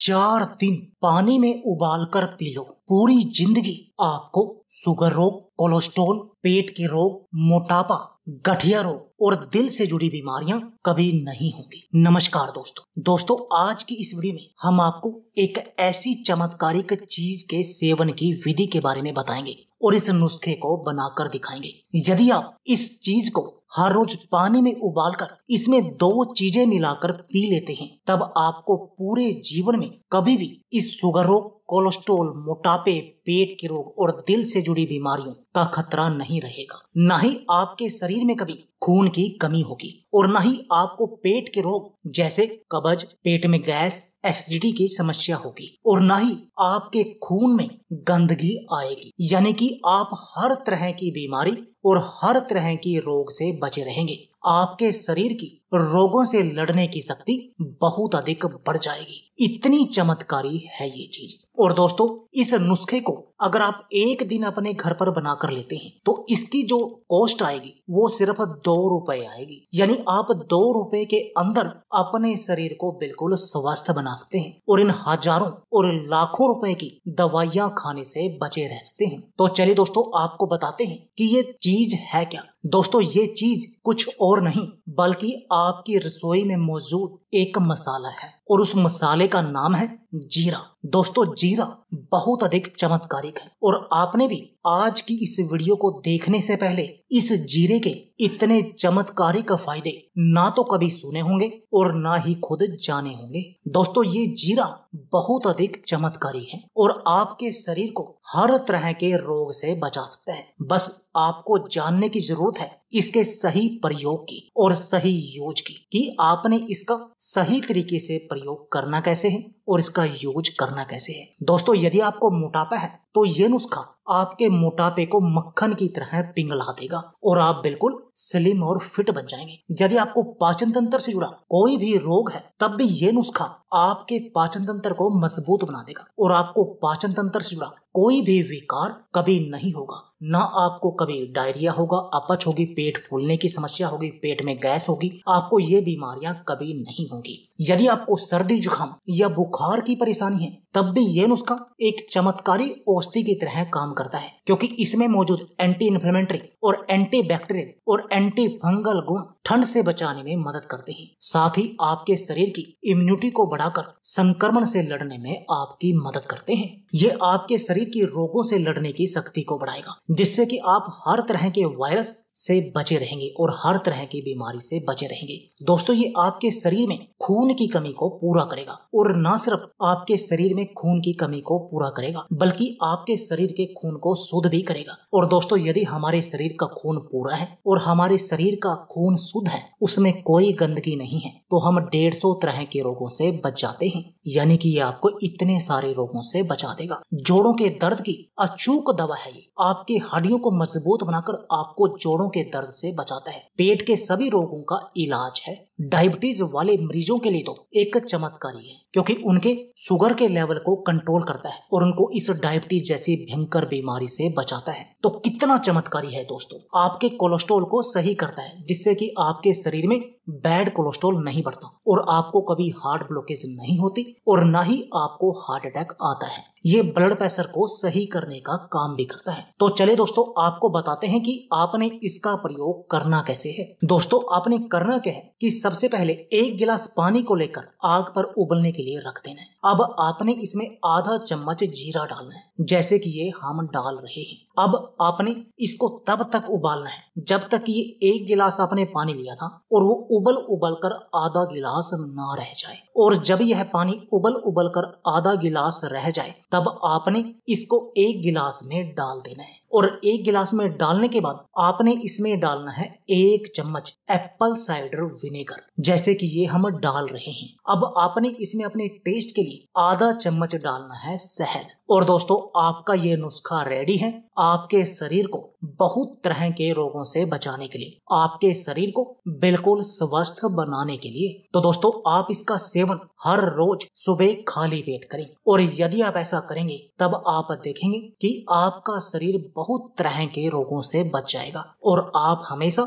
चार दिन पानी में उबाल कर पी लो पूरी जिंदगी आपको शुगर रोग कोलेस्ट्रोल पेट के रोग मोटापा गठिया रोग और दिल से जुड़ी बीमारियां कभी नहीं होंगी नमस्कार दोस्तों दोस्तों आज की इस वीडियो में हम आपको एक ऐसी चमत्कारिक चीज के सेवन की विधि के बारे में बताएंगे और इस नुस्खे को बनाकर दिखाएंगे यदि आप इस चीज को हर रोज पानी में उबालकर इसमें दो चीजें मिलाकर पी लेते हैं तब आपको पूरे जीवन में कभी भी इस सुगर रोग कोलेस्ट्रोल मोटापे पेट के रोग और दिल से जुड़ी बीमारियों का खतरा नहीं रहेगा न ही आपके शरीर में कभी खून की कमी होगी और न ही आपको पेट के रोग जैसे कब्ज पेट में गैस एसिडिटी की समस्या होगी और न ही आपके खून में गंदगी आएगी यानी कि आप हर तरह की बीमारी और हर तरह की रोग से बचे रहेंगे आपके शरीर की रोगों से लड़ने की शक्ति बहुत अधिक बढ़ जाएगी इतनी चमत्कारी है ये चीज और दोस्तों इस नुस्खे को अगर आप एक दिन अपने घर पर बना कर लेते हैं तो इसकी जो कॉस्ट आएगी वो सिर्फ दो रुपए आएगी यानी आप दो रुपए के अंदर अपने शरीर को बिल्कुल स्वस्थ बना सकते हैं और इन हजारों और लाखों रुपए की दवाइयां खाने से बचे रह सकते हैं तो चलिए दोस्तों आपको बताते हैं कि ये चीज है क्या दोस्तों ये चीज कुछ और नहीं बल्कि आपकी रसोई में मौजूद एक मसाला है और उस मसाले का नाम है जीरा दोस्तों जीरा बहुत अधिक चमत्कारिक है और आपने भी आज की इस वीडियो को देखने से पहले इस जीरे के इतने चमत्कारिक फायदे ना तो कभी सुने होंगे और ना ही खुद जाने होंगे दोस्तों ये जीरा बहुत अधिक चमत्कारी है और आपके शरीर को हर तरह के रोग से बचा सकता है बस आपको जानने की जरूरत है इसके सही प्रयोग की और सही यूज की कि आपने इसका सही तरीके से प्रयोग करना कैसे है और इसका यूज करना कैसे है दोस्तों यदि आपको मोटापा है तो ये नुस्खा आपके मोटापे को मक्खन की तरह पिंगला देगा और आप बिल्कुल स्लिम और फिट बन जाएंगे यदि आपको पाचन तंत्र से जुड़ा कोई भी रोग है तब भी ये नुस्खा आपके पाचन तंत्र को मजबूत बना देगा और आपको पाचन तंत्र से जुड़ा कोई भी विकार कभी नहीं होगा ना आपको कभी डायरिया होगा अपच होगी पेट फूलने की समस्या होगी पेट में गैस होगी आपको ये बीमारियां कभी नहीं होगी यदि आपको सर्दी जुकाम या बुखार बुखार की परेशानी है तब भी ये नुस्खा एक चमत्कारी औषधि की तरह काम करता है क्योंकि इसमें मौजूद एंटी इन्फ्लेमेटरी और एंटी बैक्टीरियल और एंटी फंगल गुण ठंड से बचाने में मदद करते हैं साथ ही आपके शरीर की इम्यूनिटी को बढ़ाकर संक्रमण से लड़ने में आपकी मदद करते हैं ये आपके शरीर की रोगों से लड़ने की शक्ति को बढ़ाएगा जिससे कि आप हर तरह के वायरस से बचे रहेंगे और हर तरह की बीमारी से बचे रहेंगे दोस्तों ये आपके शरीर में खून की कमी को पूरा करेगा और न सिर्फ आपके शरीर में खून की कमी को पूरा करेगा बल्कि आपके शरीर के खून को शुद्ध भी करेगा और दोस्तों यदि हमारे शरीर का खून पूरा है और हमारे शरीर का खून शुद्ध शुद्ध है उसमें कोई गंदगी नहीं है तो हम डेढ़ सौ तरह के रोगों से बच जाते हैं यानी कि ये आपको इतने सारे रोगों से बचा देगा जोड़ों के दर्द की अचूक दवा है ये आपके हड्डियों को मजबूत बनाकर आपको जोड़ों के दर्द से बचाता है पेट के सभी रोगों का इलाज है डायबिटीज वाले मरीजों के लिए तो एक चमत्कारी है क्योंकि उनके शुगर के लेवल को कंट्रोल करता है और उनको इस डायबिटीज जैसी भयंकर बीमारी से बचाता है तो कितना चमत्कारी है दोस्तों आपके कोलेस्ट्रोल को सही करता है जिससे कि आपके शरीर में बैड कोलेस्ट्रोल नहीं बढ़ता और आपको कभी हार्ट ब्लॉकेज नहीं होती और ना ही आपको हार्ट अटैक आता है ये ब्लड प्रेशर को सही करने का काम भी करता है तो चले दोस्तों आपको बताते हैं कि आपने इसका प्रयोग करना कैसे है दोस्तों आपने करना क्या है कि सबसे पहले एक गिलास पानी को लेकर आग पर उबलने के लिए रख देना है अब आपने इसमें आधा चम्मच जीरा डालना है जैसे कि ये हम डाल रहे हैं अब आपने इसको तब तक उबालना है जब तक ये एक गिलास आपने पानी लिया था और वो उबल उबल कर आधा गिलास ना रह जाए और जब यह पानी उबल उबल कर आधा गिलास रह जाए तब आपने इसको एक गिलास में डाल देना है और एक गिलास में डालने के बाद आपने इसमें डालना है एक चम्मच एप्पल साइडर विनेगर जैसे कि ये हम डाल रहे हैं अब आपने इसमें अपने टेस्ट के लिए आधा चम्मच डालना है शहद और दोस्तों आपका ये नुस्खा रेडी है आपके शरीर को बहुत तरह के रोगों से बचाने के लिए आपके शरीर को बिल्कुल स्वस्थ बनाने के लिए तो दोस्तों आप इसका सेवन हर रोज सुबह खाली पेट करें और यदि आप ऐसा करेंगे तब आप देखेंगे कि आपका शरीर बहुत तरह के रोगों से बच जाएगा और आप हमेशा